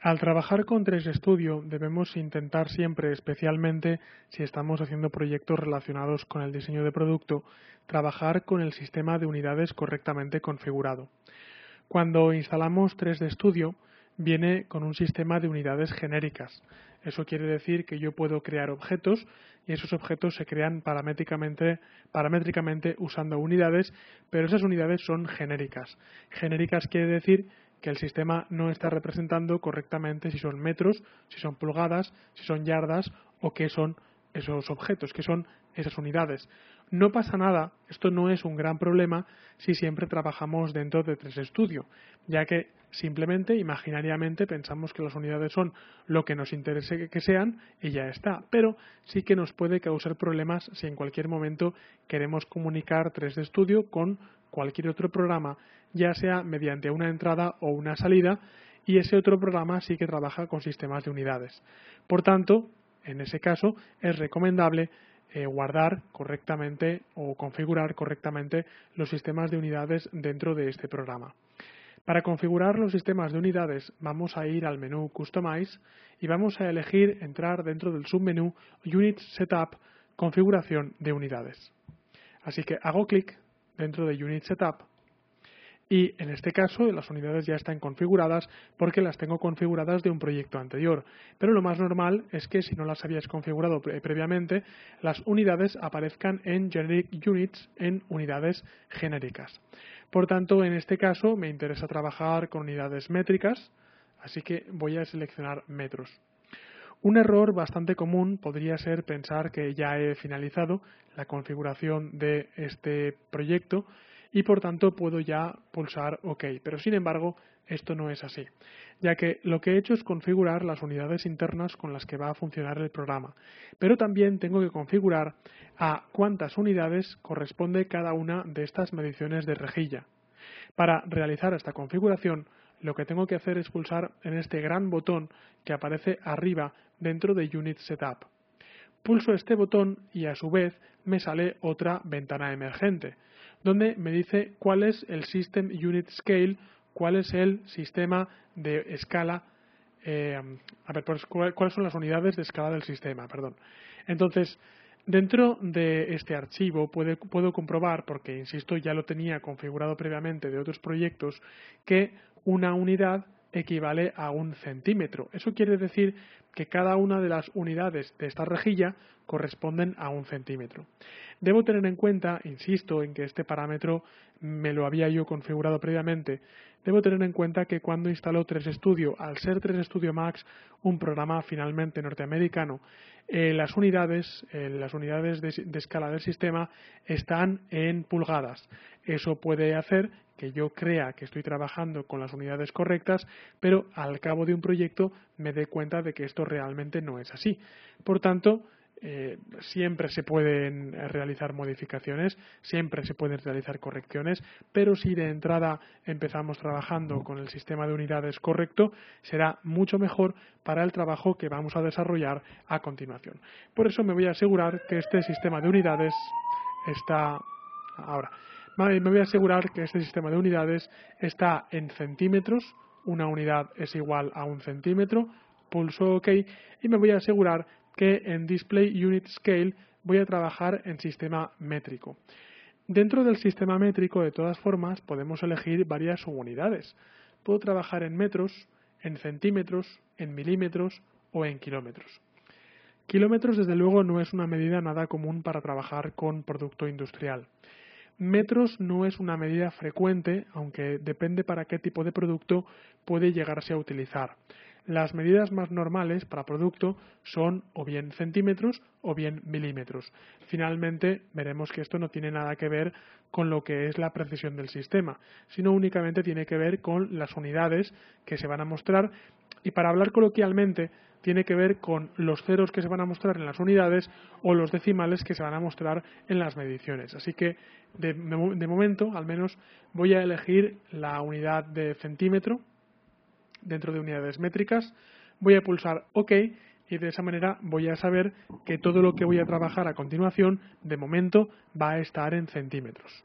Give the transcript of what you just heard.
Al trabajar con 3D Studio debemos intentar siempre, especialmente si estamos haciendo proyectos relacionados con el diseño de producto, trabajar con el sistema de unidades correctamente configurado. Cuando instalamos 3D Studio, viene con un sistema de unidades genéricas. Eso quiere decir que yo puedo crear objetos y esos objetos se crean paramétricamente, paramétricamente usando unidades, pero esas unidades son genéricas. Genéricas quiere decir que el sistema no está representando correctamente si son metros, si son pulgadas, si son yardas o qué son esos objetos, qué son esas unidades. No pasa nada, esto no es un gran problema si siempre trabajamos dentro de tres Studio, ya que simplemente imaginariamente pensamos que las unidades son lo que nos interese que sean y ya está, pero sí que nos puede causar problemas si en cualquier momento queremos comunicar tres d Studio con cualquier otro programa, ya sea mediante una entrada o una salida, y ese otro programa sí que trabaja con sistemas de unidades. Por tanto, en ese caso es recomendable eh, guardar correctamente o configurar correctamente los sistemas de unidades dentro de este programa. Para configurar los sistemas de unidades vamos a ir al menú Customize y vamos a elegir entrar dentro del submenú Unit Setup Configuración de unidades. Así que hago clic dentro de Unit Setup. Y en este caso las unidades ya están configuradas porque las tengo configuradas de un proyecto anterior. Pero lo más normal es que si no las habías configurado previamente, las unidades aparezcan en Generic Units, en unidades genéricas. Por tanto, en este caso me interesa trabajar con unidades métricas, así que voy a seleccionar metros. Un error bastante común podría ser pensar que ya he finalizado la configuración de este proyecto y por tanto puedo ya pulsar OK. Pero sin embargo, esto no es así, ya que lo que he hecho es configurar las unidades internas con las que va a funcionar el programa, pero también tengo que configurar a cuántas unidades corresponde cada una de estas mediciones de rejilla. Para realizar esta configuración, lo que tengo que hacer es pulsar en este gran botón que aparece arriba dentro de Unit Setup. Pulso este botón y a su vez me sale otra ventana emergente, donde me dice cuál es el System Unit Scale, cuál es el sistema de escala, eh, a ver, pues, cuáles son las unidades de escala del sistema, perdón. Entonces, Dentro de este archivo puedo comprobar, porque insisto, ya lo tenía configurado previamente de otros proyectos, que una unidad equivale a un centímetro. Eso quiere decir que cada una de las unidades de esta rejilla corresponden a un centímetro. Debo tener en cuenta, insisto en que este parámetro me lo había yo configurado previamente, debo tener en cuenta que cuando instaló 3Studio, al ser 3Studio Max un programa finalmente norteamericano, eh, las unidades, eh, las unidades de escala del sistema están en pulgadas. Eso puede hacer que yo crea que estoy trabajando con las unidades correctas, pero al cabo de un proyecto me dé cuenta de que esto realmente no es así. Por tanto, eh, siempre se pueden realizar modificaciones, siempre se pueden realizar correcciones, pero si de entrada empezamos trabajando con el sistema de unidades correcto, será mucho mejor para el trabajo que vamos a desarrollar a continuación. Por eso me voy a asegurar que este sistema de unidades está ahora me voy a asegurar que este sistema de unidades está en centímetros, una unidad es igual a un centímetro, pulso OK y me voy a asegurar que en Display Unit Scale voy a trabajar en sistema métrico. Dentro del sistema métrico, de todas formas, podemos elegir varias subunidades. Puedo trabajar en metros, en centímetros, en milímetros o en kilómetros. Kilómetros, desde luego, no es una medida nada común para trabajar con producto industrial. Metros no es una medida frecuente, aunque depende para qué tipo de producto puede llegarse a utilizar. Las medidas más normales para producto son o bien centímetros o bien milímetros. Finalmente, veremos que esto no tiene nada que ver con lo que es la precisión del sistema, sino únicamente tiene que ver con las unidades que se van a mostrar y para hablar coloquialmente tiene que ver con los ceros que se van a mostrar en las unidades o los decimales que se van a mostrar en las mediciones. Así que de, momento, al menos, voy a elegir la unidad de centímetro dentro de unidades métricas. Voy a pulsar OK y de esa manera voy a saber que todo lo que voy a trabajar a continuación, de momento, va a estar en centímetros.